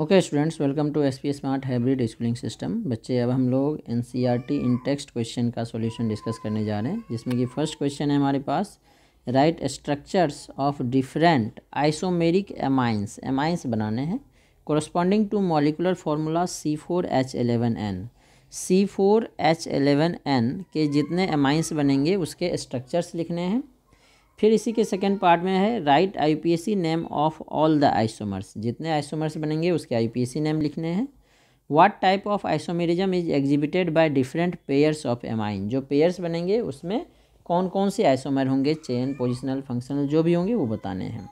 okay students welcome to SP smart hybrid schooling system बच्चे अब हम लोग NCERT in text question का solution discuss करने जा रहे हैं जिसमें कि फर्स्ट क्वेश्चन है हमारे पास write structures of different isomeric amines amines बनाने हैं corresponding to molecular formula C four H eleven N C four H eleven N के जितने एमाइंस बनेंगे उसके स्ट्रक्चर्स लिखने हैं फिर इसी के सेकेंड पार्ट में है write IUPAC name of all the isomers जितने आइसोमर्स बनेंगे उसके आईपीएसी नेम लिखने हैं what type of isomerism is exhibited by different pairs of amine जो पेयर्स बनेंगे उसमें कौन कौन से आइसोमर होंगे चेन पोजिशनल फंक्शनल जो भी होंगे वो बताने हैं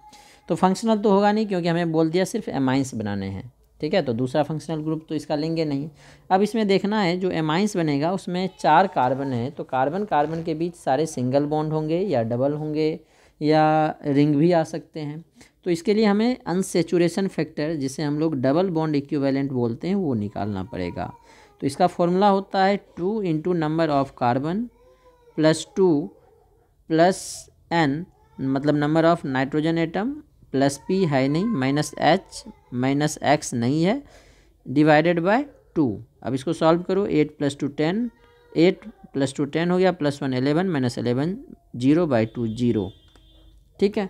तो फंक्शनल तो होगा नहीं क्योंकि हमें बोल दिया सिर्फ एमाइंस बनाने हैं ठीक है तो दूसरा फंक्शनल ग्रुप तो इसका लेंगे नहीं अब इसमें देखना है जो एमाइंस बनेगा उसमें चार कार्बन है तो कार्बन कार्बन के बीच सारे सिंगल बॉन्ड होंगे या डबल होंगे या रिंग भी आ सकते हैं तो इसके लिए हमें अनसेचुरेशन फैक्टर जिसे हम लोग डबल बॉन्ड इक्विवेलेंट बोलते हैं वो निकालना पड़ेगा तो इसका फॉर्मूला होता है two into number of carbon plus two plus N मतलब number of nitrogen atom plus P है नहीं माइनस एच माइनस एक्स नहीं है डिवाइडेड बाय टू अब इसको सॉल्व करो eight plus two ten eight plus two ten हो गया plus one eleven minus eleven zero by two zero ठीक है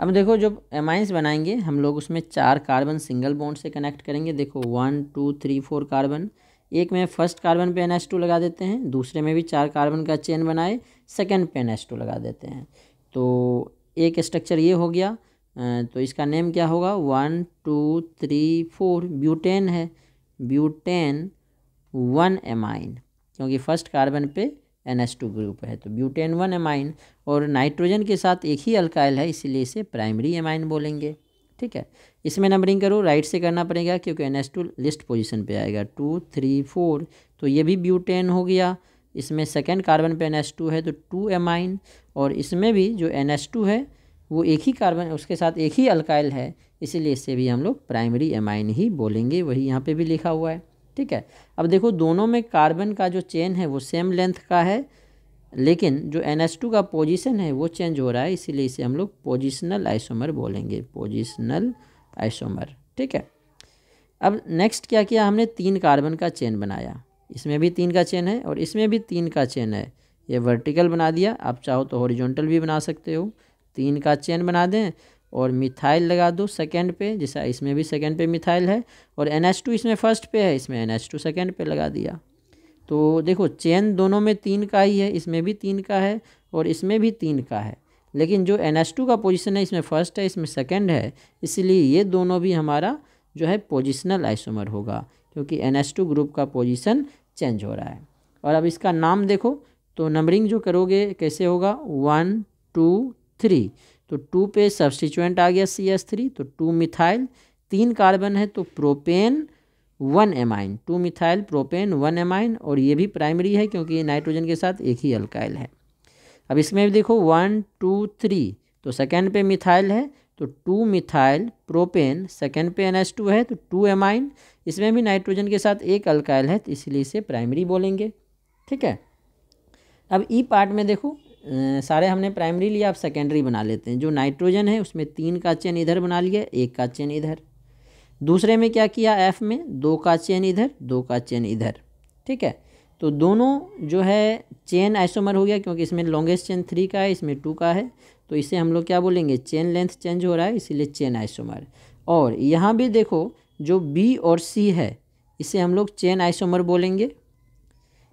अब देखो जब एमाइंस बनाएंगे हम लोग उसमें चार कार्बन सिंगल बॉन्ड से कनेक्ट करेंगे देखो one two three four carbon एक में फर्स्ट कार्बन पे एन टू लगा देते हैं दूसरे में भी चार कार्बन का चेन बनाए सेकेंड पे एन टू लगा देते हैं तो एक स्ट्रक्चर ये हो गया तो इसका नेम क्या होगा one two three four butane है ब्यूटेन वन एमाइन क्योंकि फर्स्ट कार्बन पे एन एस टू ग्रुप है तो ब्यूटेन वन एमाइन और नाइट्रोजन के साथ एक ही अल्काइल है इसीलिए इसे प्राइमरी एमाइन बोलेंगे ठीक है इसमें नंबरिंग करो राइट से करना पड़ेगा क्योंकि N S two least position पर आएगा टू थ्री फोर तो ये भी ब्यूटेन हो गया इसमें सेकेंड कार्बन पे एन एस टू है तो टू एमाइन और इसमें भी जो एन एस टू है वो एक ही कार्बन उसके साथ एक ही अल्काइल है इसीलिए इसे भी हम लोग प्राइमरी एमाइन ही बोलेंगे वही यहाँ पे भी लिखा हुआ है ठीक है अब देखो दोनों में कार्बन का जो चेन है वो सेम लेंथ का है लेकिन जो एन एस टू का पोजिशन है वो चेंज हो रहा है इसीलिए इसे हम लोग पोजिशनल आइसोमर बोलेंगे पोजिशनल आइसोमर ठीक है अब नेक्स्ट क्या किया हमने तीन कार्बन का चेन बनाया इसमें भी तीन का चेन है और इसमें भी तीन का चेन है ये वर्टिकल बना दिया आप चाहो तो हॉरिजॉन्टल भी बना सकते हो तीन का चेन बना दें और मिथाइल लगा दो सेकेंड पे जैसा इसमें भी सेकेंड पे मिथाइल है और एन एच टू इसमें फर्स्ट पे है इसमें एन एच टू सेकेंड पे लगा दिया तो देखो चेन दोनों में तीन का ही है इसमें भी तीन का है और इसमें भी तीन का है लेकिन जो एन एच टू का पोजिशन है इसमें फर्स्ट है इसमें सेकेंड है इसलिए ये दोनों भी हमारा जो है पोजिशनल आइसोमर होगा क्योंकि एन एच टू ग्रुप का पोजिशन चेंज हो रहा है और अब इसका नाम देखो तो नंबरिंग जो करोगे कैसे होगा वन टू थ्री तो टू पे सब्सटिचुएंट आ गया सी एस थ्री तो टू मिथाइल तीन कार्बन है तो propane one amine two methyl propane one amine और ये भी प्राइमरी है क्योंकि ये नाइट्रोजन के साथ एक ही अल्काइल है अब इसमें भी देखो वन टू थ्री तो सेकेंड पे मिथाइल है तो टू मिथाइल प्रोपेन सेकेंड पे एन टू है तो टू एमाइन इसमें भी नाइट्रोजन के साथ एक अल्काइल है तो इसलिए इसे प्राइमरी बोलेंगे ठीक है अब ई e पार्ट में देखो सारे हमने प्राइमरी लिया अब सेकेंडरी बना लेते हैं जो नाइट्रोजन है उसमें तीन का चेन इधर बना लिया एक का चेन इधर दूसरे में क्या किया एफ में दो का चेन इधर दो का चेन इधर ठीक है तो दोनों जो है चेन आइसोमर हो गया क्योंकि इसमें लॉन्गेस्ट चेन थ्री का है इसमें टू का है तो इसे हम लोग क्या बोलेंगे चेन लेंथ चेंज हो रहा है इसीलिए चेन आइसोमर और यहाँ भी देखो जो बी और सी है इसे हम लोग चेन आइसोमर बोलेंगे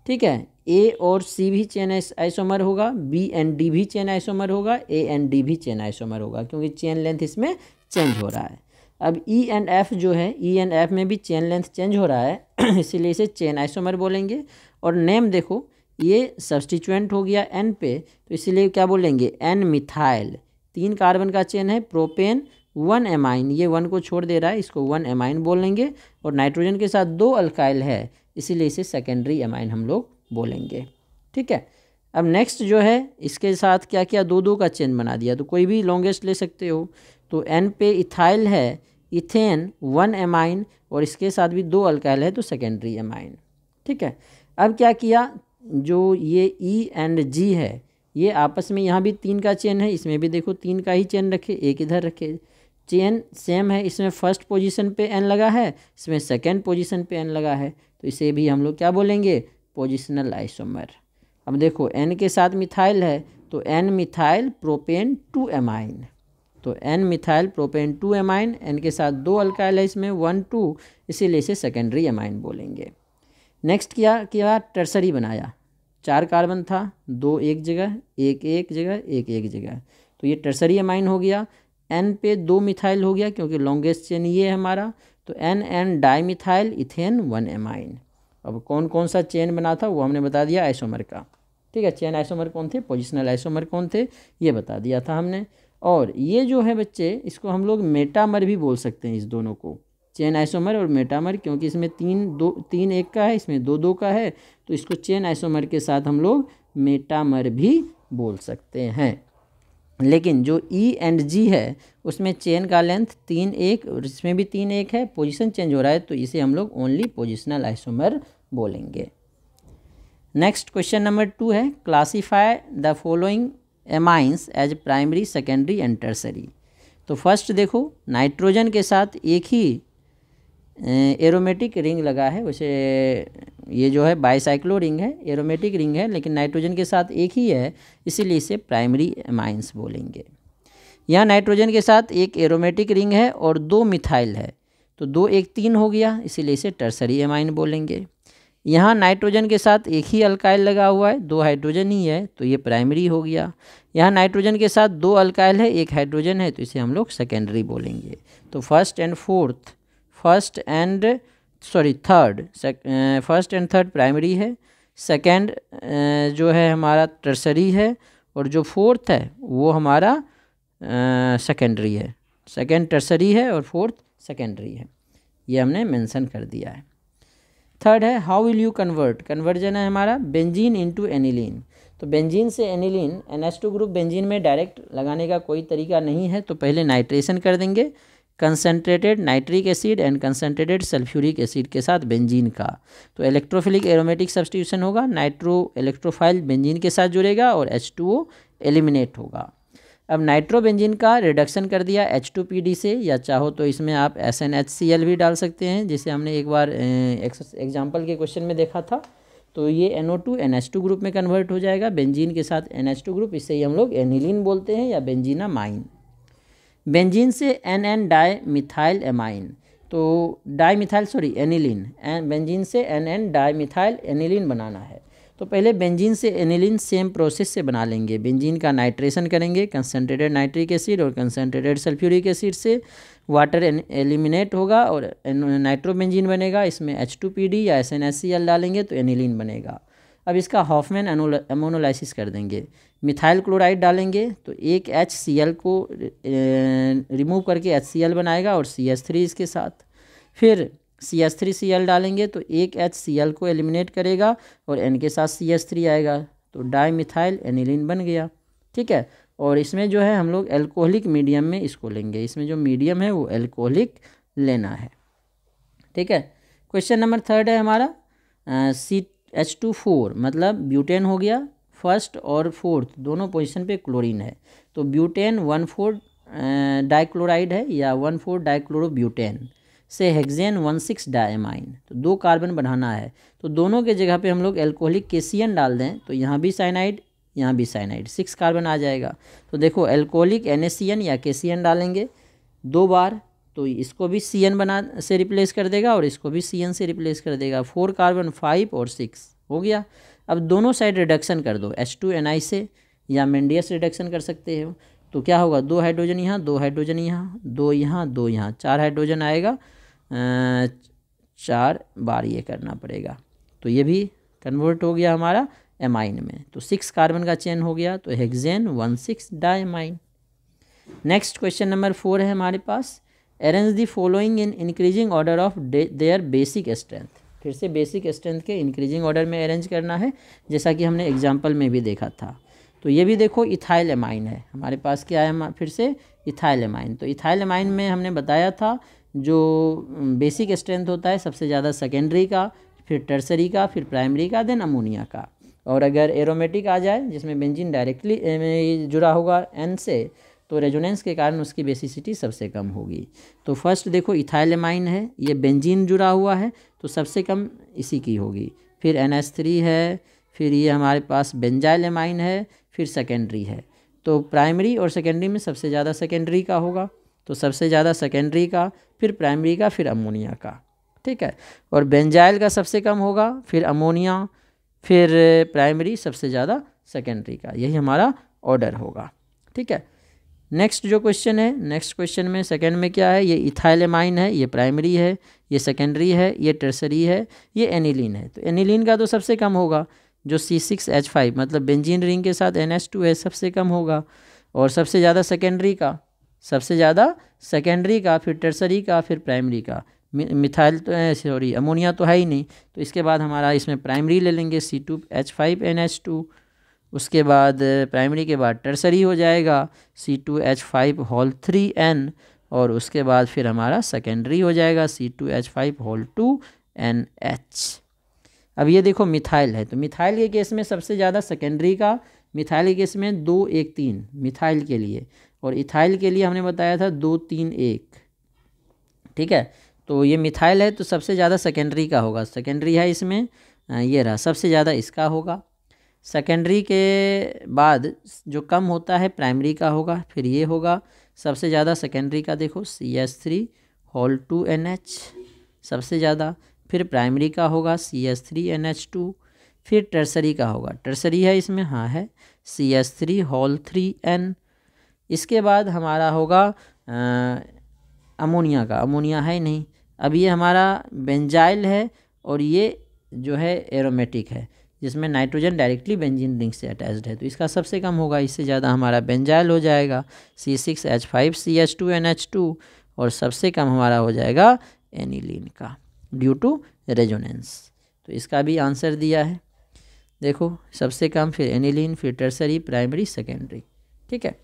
ठीक है ए और सी भी चेन आइसोमर होगा बी एंड डी भी चेन आइसोमर होगा ए एंड डी भी चेन आइसोमर होगा क्योंकि चेन लेंथ इसमें चेंज हो रहा है अब ई एंड एफ जो है ई एंड एफ में भी चेन लेंथ चेंज हो रहा है इसीलिए इसे चेन आइसोमर बोलेंगे और नेम देखो ये सब्सटीचुएंट हो गया एन पे तो इसीलिए क्या बोलेंगे एन मिथाइल तीन कार्बन का चेन है प्रोपेन वन एमाइन ये वन को छोड़ दे रहा है इसको वन एमाइन बोलेंगे और नाइट्रोजन के साथ दो अल्काइल है इसीलिए इसे सेकेंडरी एमाइन हम लोग बोलेंगे ठीक है अब नेक्स्ट जो है इसके साथ क्या क्या दो दो का चेन बना दिया तो कोई भी लॉन्गेस्ट ले सकते हो तो एन पे इथाइल है इथेन वन एमाइन और इसके साथ भी दो अल्काइल है तो सेकेंडरी एमाइन ठीक है अब क्या किया जो ये ई एंड जी है ये आपस में यहाँ भी तीन का चेन है इसमें भी देखो तीन का ही चेन रखे एक इधर रखे चेन सेम है इसमें फर्स्ट पोजीशन पे एन लगा है इसमें सेकंड पोजीशन पे एन लगा है तो इसे भी हम लोग क्या बोलेंगे पोजिशनल आइसोमर अब देखो एन के साथ मिथाइल है तो N methyl propane two amine तो N methyl propane two amine N के साथ दो अल्काइल है इसमें वन टू इसीलिए इसे सेकेंडरी एमाइन बोलेंगे नेक्स्ट क्या किया टर्सरी बनाया चार कार्बन था दो एक जगह एक एक जगह एक एक जगह तो ये टर्सरी अमाइन हो गया एन पे दो मिथाइल हो गया क्योंकि लॉन्गेस्ट चेन ये है हमारा तो N N di methyl ethane one amine अब कौन कौन सा चेन बना था वो हमने बता दिया आइसोमर का ठीक है चेन आइसोमर कौन थे पोजिशनल आइसोमर कौन थे ये बता दिया था हमने और ये जो है बच्चे इसको हम लोग मेटामर भी बोल सकते हैं इस दोनों को चेन आइसोमर और मेटामर क्योंकि इसमें तीन दो तीन एक का है इसमें दो दो का है तो इसको चेन आइसोमर के साथ हम लोग मेटामर भी बोल सकते हैं लेकिन जो ई एंड जी है उसमें चेन का लेंथ तीन एक और इसमें भी तीन एक है पोजीशन चेंज हो रहा है तो इसे हम लोग ओनली पोजिशनल आइसोमर बोलेंगे नेक्स्ट क्वेश्चन नंबर टू है classify the following amines as primary secondary and tertiary तो फर्स्ट देखो नाइट्रोजन के साथ एक ही एरोमेटिक रिंग लगा है वैसे ये जो है बाईसाइक्लो रिंग है एरोमेटिक रिंग है लेकिन नाइट्रोजन के साथ एक ही है इसीलिए इसे प्राइमरी एमाइंस बोलेंगे यहाँ नाइट्रोजन के साथ एक एरोमेटिक रिंग है और दो मिथाइल है तो दो एक तीन हो गया इसीलिए इसे टर्सरी एमाइन बोलेंगे यहाँ नाइट्रोजन के साथ एक ही अल्काइल लगा हुआ है दो हाइड्रोजन ही है तो ये प्राइमरी हो गया यहाँ नाइट्रोजन के साथ दो अल्काइल है एक हाइड्रोजन है तो इसे हम लोग सेकेंडरी बोलेंगे तो first and fourth first and sorry third first and third primary है सेकेंड uh, जो है हमारा टर्सरी है और जो फोर्थ है वो हमारा सेकेंडरी uh, है सेकेंड टर्सरी है और फोर्थ सेकेंडरी है ये हमने मेंशन कर दिया है थर्ड है how will you convert conversion है हमारा बेंजीन इनटू एनिलीन तो बेंजीन से aniline N two group benzene में डायरेक्ट लगाने का कोई तरीका नहीं है तो पहले नाइट्रेशन कर देंगे concentrated nitric acid and concentrated sulphuric acid के साथ बेंजीन का तो इलेक्ट्रोफिलिक एरोमेटिक सब्सटीट्यूशन होगा नाइट्रो इलेक्ट्रोफाइल बेंजीन के साथ जुड़ेगा और एच टू ओ एलिमिनेट होगा अब नाइट्रोबेंजीन का रिडक्शन कर दिया एच टू पी डी से या चाहो तो इसमें आप S N H C L भी डाल सकते हैं जिसे हमने एक बार एग्जाम्पल के क्वेश्चन में देखा था तो ये N O two N H two group में कन्वर्ट हो जाएगा बेंजीन के साथ एन एच टू ग्रुप इसे ही हम लोग एनिलिन बोलते हैं या बेंजीना माइन बेंजीन से N N di methyl amine तो di methyl sorry aniline N benzene से N N di methyl aniline बनाना है तो पहले बेंजीन से एनिलिन सेम प्रोसेस से बना लेंगे बेंजीन का नाइट्रेशन करेंगे कंसनट्रेटेड नाइट्रिक एसिड और कंसनट्रेटेड सल्फ्यूरिक एसिड से वाटर एलिमिनेट होगा और नाइट्रोबेंजीन बनेगा इसमें एच टू पी डी या S N S C L डालेंगे तो एनिलिन बनेगा अब इसका हॉफमैन एमोनोलाइसिस कर देंगे मिथाइल क्लोराइड डालेंगे तो एक एच सी एल को रिमूव करके एच सी एल बनाएगा और सी एस थ्री इसके साथ फिर C S three C L डालेंगे तो एक एच सी एल को एलिमिनेट करेगा और एन के साथ सी एस थ्री आएगा तो डाई मिथाइल एनिलिन बन गया ठीक है और इसमें जो है हम लोग एल्कोहलिक मीडियम में इसको लेंगे इसमें जो मीडियम है वो एल्कोहलिक लेना है ठीक है क्वेश्चन नंबर थर्ड है हमारा सी एच टू फोर मतलब ब्यूटेन हो गया फर्स्ट और फोर्थ दोनों पोजीशन पे क्लोरीन है तो ब्यूटेन वन फोर डाइक्लोराइड है या वन फोर डाइक्लोरोब्यूटेन से हेगजेन वन सिक्स डायमाइन तो दो कार्बन बढ़ाना है तो दोनों के जगह पे हम लोग एल्कोहलिक केसियन डाल दें तो यहाँ भी साइनाइड यहाँ भी साइनाइड सिक्स कार्बन आ जाएगा तो देखो एल्कोहलिक एन या केसियन डालेंगे दो बार तो इसको भी सी एन बना से रिप्लेस कर देगा और इसको भी सी एन से रिप्लेस कर देगा फोर कार्बन फाइव और सिक्स हो गया अब दोनों साइड रिडक्शन कर दो एच टू एन आई से या मेंडियस रिडक्शन कर सकते हो तो क्या होगा दो हाइड्रोजन यहाँ दो हाइड्रोजन यहाँ दो यहाँ दो यहाँ चार हाइड्रोजन आएगा चार बार ये करना पड़ेगा तो ये भी कन्वर्ट हो गया हमारा एमाइन में तो सिक्स कार्बन का चेन हो गया तो hexane one six diamine next question number four है हमारे पास arrange the following in increasing order of their basic strength फिर से बेसिक स्ट्रेंथ के इंक्रीजिंग ऑर्डर में अरेंज करना है जैसा कि हमने एग्जाम्पल में भी देखा था तो ये भी देखो इथाइल एमाइन है हमारे पास क्या है फिर से इथाइल एमाइन तो इथाइल एमाइन में हमने बताया था जो बेसिक स्ट्रेंथ होता है सबसे ज़्यादा सेकेंडरी का फिर टर्सरी का फिर प्राइमरी का देन अमोनिया का और अगर एरोमेटिक आ जाए जिसमें बेंजिन डायरेक्टली जुड़ा होगा एन से तो रेजोनेंस के कारण उसकी बेसिसिटी सबसे कम होगी तो फर्स्ट देखो इथाइलेमाइन है ये बेंजीन जुड़ा हुआ है तो सबसे कम इसी की होगी फिर एन थ्री है फिर ये हमारे पास बेंजाइलेमाइन है फिर सेकेंडरी है तो प्राइमरी और सेकेंडरी में सबसे ज़्यादा सेकेंडरी का होगा तो सबसे ज़्यादा सेकेंडरी का फिर प्राइमरी का फिर अमोनिया का ठीक है और बेंजाइल का सबसे कम होगा फिर अमोनिया फिर प्राइमरी सबसे ज़्यादा सेकेंडरी का यही हमारा ऑर्डर होगा ठीक है नेक्स्ट जो क्वेश्चन है नेक्स्ट क्वेश्चन में सेकेंड में क्या है ये इथाइलेमाइन है ये प्राइमरी है ये सेकेंडरी है ये टर्सरी है ये एनिलीन है तो एनिलीन का तो सबसे कम होगा जो सी सिक्स एच फाइव मतलब बेंजीन रिंग के साथ एन एच टू है सबसे कम होगा और सबसे ज़्यादा सेकेंडरी का सबसे ज़्यादा सेकेंडरी का फिर टर्सरी का फिर प्राइमरी का मिथाइल तो सॉरी अमोनिया तो है ही नहीं तो इसके बाद हमारा इसमें प्राइमरी ले लेंगे C two H five N H two उसके बाद प्राइमरी के बाद टर्सरी हो जाएगा C two H five whole three N और उसके बाद फिर हमारा सेकेंडरी हो जाएगा C two H five whole two N H अब ये देखो मिथाइल है तो मिथाइल के केस में सबसे ज़्यादा सेकेंडरी का मिथाइल के केस में दो एक तीन मिथाइल के लिए और इथाइल के लिए हमने बताया था दो तीन एक ठीक है तो ये मिथाइल है तो सबसे ज़्यादा सेकेंडरी का होगा सेकेंडरी है इसमें ये रहा सबसे ज़्यादा इसका होगा सेकेंडरी के बाद जो कम होता है प्राइमरी का होगा फिर ये होगा सबसे ज़्यादा सेकेंडरी का देखो C S three whole two N H सबसे ज़्यादा फिर प्राइमरी का होगा C S three N H two फिर टर्सरी का होगा टर्सरी है इसमें हाँ है C S three whole three N इसके बाद हमारा होगा अमोनिया का अमोनिया है ही नहीं अब ये हमारा बेंजाइल है और ये जो है एरोमेटिक है जिसमें नाइट्रोजन डायरेक्टली बेंजीन रिंग से अटैच्ड है तो इसका सबसे कम होगा इससे ज़्यादा हमारा बेंजाइल हो जाएगा C six H five C H two N H two और सबसे कम हमारा हो जाएगा एनिलीन का ड्यू टू रेजोनेंस तो इसका भी आंसर दिया है देखो सबसे कम फिर एनिलीन फिर टर्सरी प्राइमरी सेकेंडरी ठीक है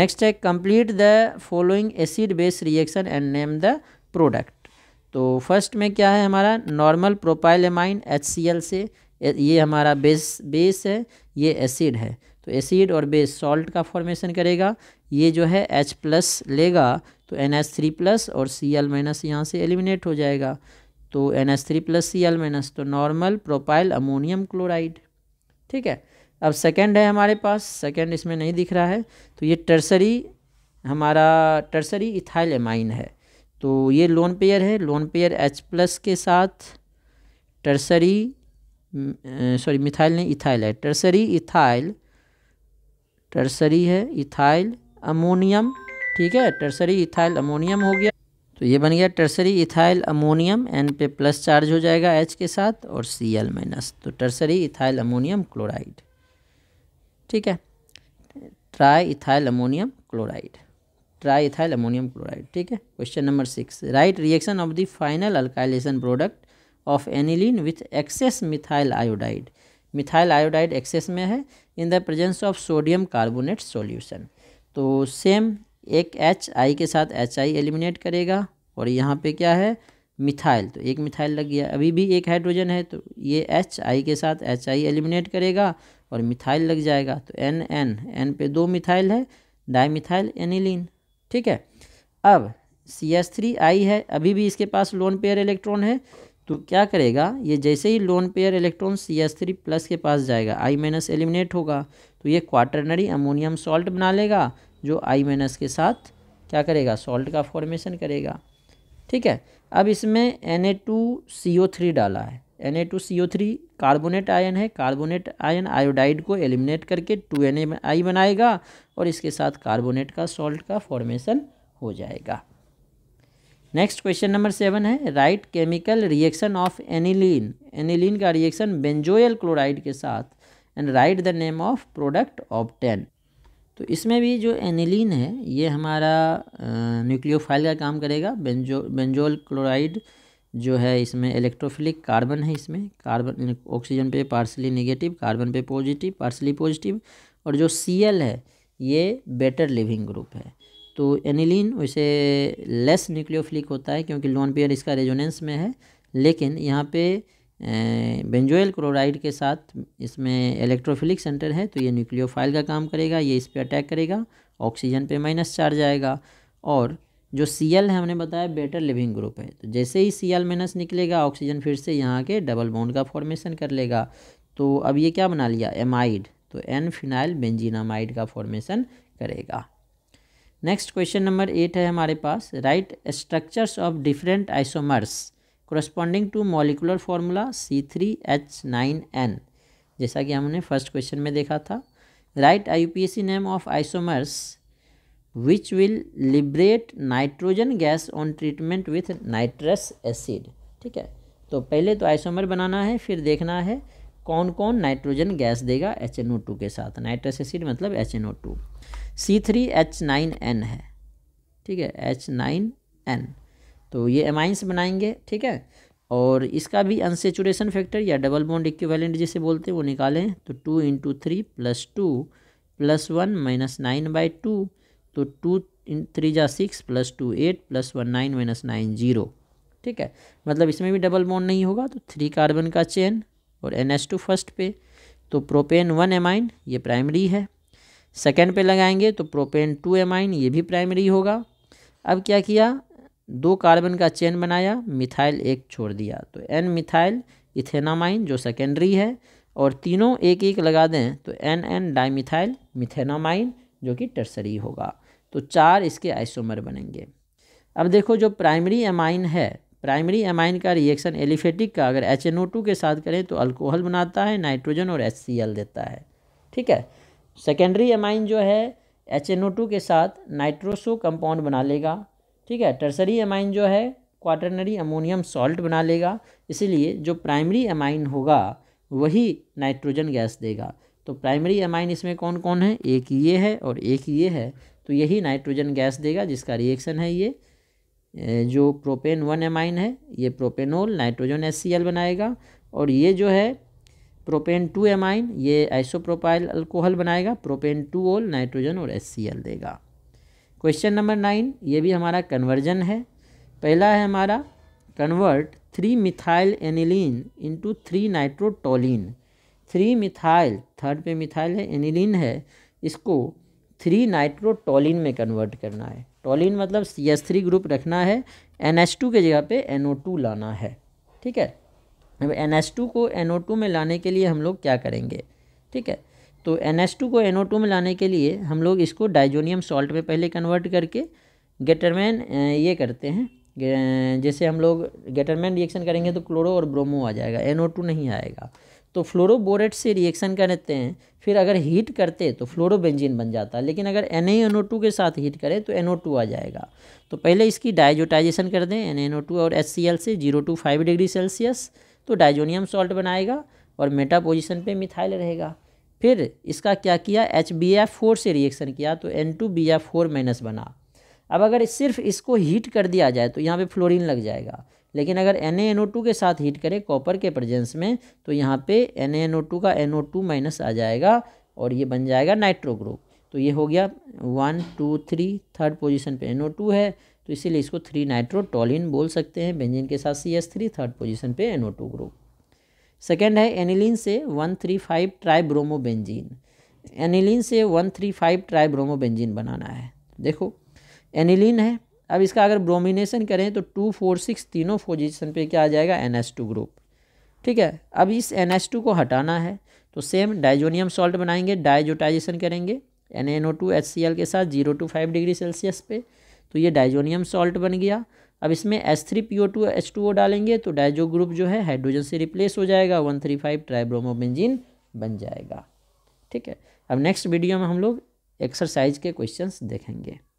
नेक्स्ट है complete the following acid base reaction and name the product तो फर्स्ट में क्या है हमारा नॉर्मल प्रोपाइल एमाइन एच से ये हमारा बेस बेस है ये एसिड है तो एसिड और बेस सॉल्ट का फॉर्मेशन करेगा ये जो है एच प्लस लेगा तो एन एच थ्री प्लस और सी एल माइनस यहाँ से एलिमिनेट हो जाएगा तो N H three plus C L minus तो नॉर्मल प्रोपाइल अमोनियम क्लोराइड ठीक है अब सेकेंड है हमारे पास सेकेंड इसमें नहीं दिख रहा है तो ये टर्सरी हमारा टर्सरी इथाइल एमाइन है तो ये लोन पेयर है लोन पेयर एच प्लस के साथ टर्सरी सॉरी मिथाइल नहीं इथाइल है टर्सरी इथाइल टर्सरी है इथाइल अमोनियम ठीक है टर्सरी इथाइल अमोनियम हो गया तो ये बन गया टर्सरी इथाइल अमोनियम एन पे प्लस चार्ज हो जाएगा एच के साथ और सी एल माइनस तो टर्सरी इथाइल अमोनियम क्लोराइड ठीक है tri ethyl ammonium chloride tri ethyl ammonium chloride ठीक है question number six write reaction of the final alkylation product of aniline with excess methyl iodide methyl iodide excess में है in the presence of sodium carbonate solution तो same एक H आई के साथ H I eliminate करेगा और यहाँ पे क्या है मिथाइल तो एक मिथाइल लग गया अभी भी एक हाइड्रोजन है तो ये एच आई के साथ एच आई एलिमिनेट करेगा और मिथाइल लग जाएगा तो एन एन एन पे दो मिथाइल है डाई मिथाइल एनिलीन ठीक है अब सी एस थ्री आई है अभी भी इसके पास लोन पेयर इलेक्ट्रॉन है तो क्या करेगा ये जैसे ही lone pair electron C S three plus के पास जाएगा आई माइनस एलिमिनेट होगा तो ये क्वाटरनरी अमोनियम सॉल्ट बना लेगा जो आई माइनस के साथ क्या करेगा सॉल्ट का फॉर्मेशन करेगा ठीक है अब इसमें N A two C O three डाला है N A two C O three carbonate ion है कार्बोनेट आयन आयोडाइड को एलिमिनेट करके टू एन ए आई बनाएगा और इसके साथ कार्बोनेट का सॉल्ट का फॉर्मेशन हो जाएगा नेक्स्ट क्वेश्चन नंबर सेवन है write chemical reaction of aniline aniline का रिएक्शन बेंजोयल क्लोराइड के साथ and write the name of product of ten तो इसमें भी जो एनिलीन है ये हमारा न्यूक्लियोफाइल का काम करेगा बेंजो बेंजोल क्लोराइड जो है इसमें इलेक्ट्रोफिलिक कार्बन है इसमें कार्बन ऑक्सीजन पे पार्सली नेगेटिव कार्बन पे पॉजिटिव पार्सली पॉजिटिव और जो सी है ये बेटर लिविंग ग्रुप है तो एनिलीन वैसे लेस न्यूक्लियोफिलिक होता है क्योंकि लोन पेयर इसका रेजोनेंस में है लेकिन यहाँ पे बेंजोयल क्लोराइड के साथ इसमें इलेक्ट्रोफिलिक सेंटर है तो ये न्यूक्लियोफाइल का काम करेगा ये इस पर अटैक करेगा ऑक्सीजन पे माइनस चार्ज आएगा और जो सी एल है हमने बताया बेटर लिविंग ग्रुप है तो जैसे ही सी एल माइनस निकलेगा ऑक्सीजन फिर से यहाँ के डबल बॉन्ड का फॉर्मेशन कर लेगा तो अब ये क्या बना लिया एमाइड तो एन फिनाइल बेंजीनामाइड का फॉर्मेशन करेगा नेक्स्ट क्वेश्चन नंबर एट है हमारे पास write structures of different isomers corresponding to molecular formula C three H nine N जैसा कि हमने फर्स्ट क्वेश्चन में देखा था write I U P S C name of isomers which will liberate nitrogen gas on treatment with nitrous acid ठीक है तो पहले तो आइसोमर बनाना है फिर देखना है कौन कौन नाइट्रोजन गैस देगा एच एन ओ टू के साथ नाइट्रस एसिड मतलब H N O two C three H nine N है ठीक है एच नाइन एन तो ये एमाइंस बनाएंगे ठीक है और इसका भी अनसेचुरेशन फैक्टर या डबल बॉन्ड इक्विवेलेंट जिसे बोलते हैं वो निकालें तो two into three plus two plus one minus nine by two तो टू इन थ्री जा six plus two eight plus one nine minus nine zero ठीक है मतलब इसमें भी डबल बॉन्ड नहीं होगा तो थ्री कार्बन का चेन और एन एस टू फर्स्ट पे तो प्रोपेन वन एमाइन ये प्राइमरी है सेकेंड पे लगाएंगे तो प्रोपेन टू एमाइन ये भी प्राइमरी होगा अब क्या किया दो कार्बन का चेन बनाया मिथाइल एक छोड़ दिया तो एन मिथाइल इथेनामाइन जो सेकेंडरी है और तीनों एक एक लगा दें तो एन एन डाईमिथाइल मिथेनामाइन जो कि टर्सरी होगा तो चार इसके आइसोमर बनेंगे अब देखो जो प्राइमरी एमाइन है प्राइमरी एमाइन का रिएक्शन एलिफेटिक का अगर एच के साथ करें तो अल्कोहल बनाता है नाइट्रोजन और एच देता है ठीक है सेकेंडरी एमाइन जो है एच के साथ नाइट्रोसो कंपाउंड बना लेगा ठीक है टर्सरी एमाइन जो है क्वाटरनरी अमोनियम सॉल्ट बना लेगा इसीलिए जो प्राइमरी एमाइन होगा वही नाइट्रोजन गैस देगा तो प्राइमरी एमाइन इसमें कौन कौन है एक ये है और एक ये है तो यही नाइट्रोजन गैस देगा जिसका रिएक्शन है ये जो प्रोपेन वन एमाइन है ये प्रोपेनोल नाइट्रोजन एस बनाएगा और ये जो है प्रोपेन टू एमाइन ये आइसोप्रोपाइल अल्कोहल बनाएगा प्रोपेन टू ओल नाइट्रोजन और एस देगा क्वेश्चन नंबर नाइन ये भी हमारा कन्वर्जन है पहला है हमारा convert three methyl aniline into three nitrotoluene three methyl third पे मिथाइल है एनिलीन है इसको थ्री नाइट्रोटोलिन में कन्वर्ट करना है टोलिन मतलब सी एस थ्री ग्रुप रखना है एन एस टू के जगह पे एन ओ टू लाना है ठीक है अब एन एस टू को एन ओ टू में लाने के लिए हम लोग क्या करेंगे ठीक है तो एन एस टू को एन ओ टू में लाने के लिए हम लोग इसको डाइजोनियम सॉल्ट में पहले कन्वर्ट करके गेटरमैन ये करते हैं जैसे हम लोग गेटरमैन रिएक्शन करेंगे तो क्लोरो और ब्रोमो आ जाएगा एन ओ टू नहीं आएगा तो फ्लोरोबोरेट से रिएक्शन करते हैं फिर अगर हीट करते तो फ्लोरोबेंजीन बन जाता लेकिन अगर एन के साथ हीट करें तो एन आ जाएगा तो पहले इसकी डाइजोटाइजेशन कर दें एन और एच से zero two five degree Celsius तो डाइजोनियम सॉल्ट बनाएगा और मेटा पोजिशन पर मिथाइल रहेगा फिर इसका क्या किया एच बी एफ फोर से रिएक्शन किया तो N two B F four minus बना अब अगर सिर्फ इसको हीट कर दिया जाए तो यहाँ पे फ्लोरीन लग जाएगा लेकिन अगर NaNO2 के साथ हीट करें कॉपर के प्रजेंस में तो यहाँ पे NaNO2 का NO2 माइनस आ जाएगा और ये बन जाएगा नाइट्रो ग्रुप तो ये हो गया one two three third position पे NO2 है तो इसीलिए इसको थ्री नाइट्रोटोलिन बोल सकते हैं बेंजिन के साथ C S three third position पर एन ग्रुप सेकेंड है एनिलिन से one three five benzene aniline से वन थ्री फाइव बेंजिन बनाना है देखो एनिलिन है अब इसका अगर ब्रोमिनेशन करें तो टू फोर सिक्स तीनों पोजिशन पे क्या आ जाएगा एन एस टू ग्रुप ठीक है अब इस एन एस टू को हटाना है तो सेम डाइजोनियम सॉल्ट बनाएंगे डाइजोटाइजेशन करेंगे N N O two H C L के साथ zero two five degree Celsius पे तो ये डाइजोनियम सॉल्ट बन गया अब इसमें S three P O two H two O डालेंगे तो डाइजो ग्रुप जो है हाइड्रोजन से रिप्लेस हो जाएगा वन थ्री फाइव ट्राइब्रोमोबेंजिन बन जाएगा ठीक है अब नेक्स्ट वीडियो में हम लोग एक्सरसाइज के क्वेश्चंस देखेंगे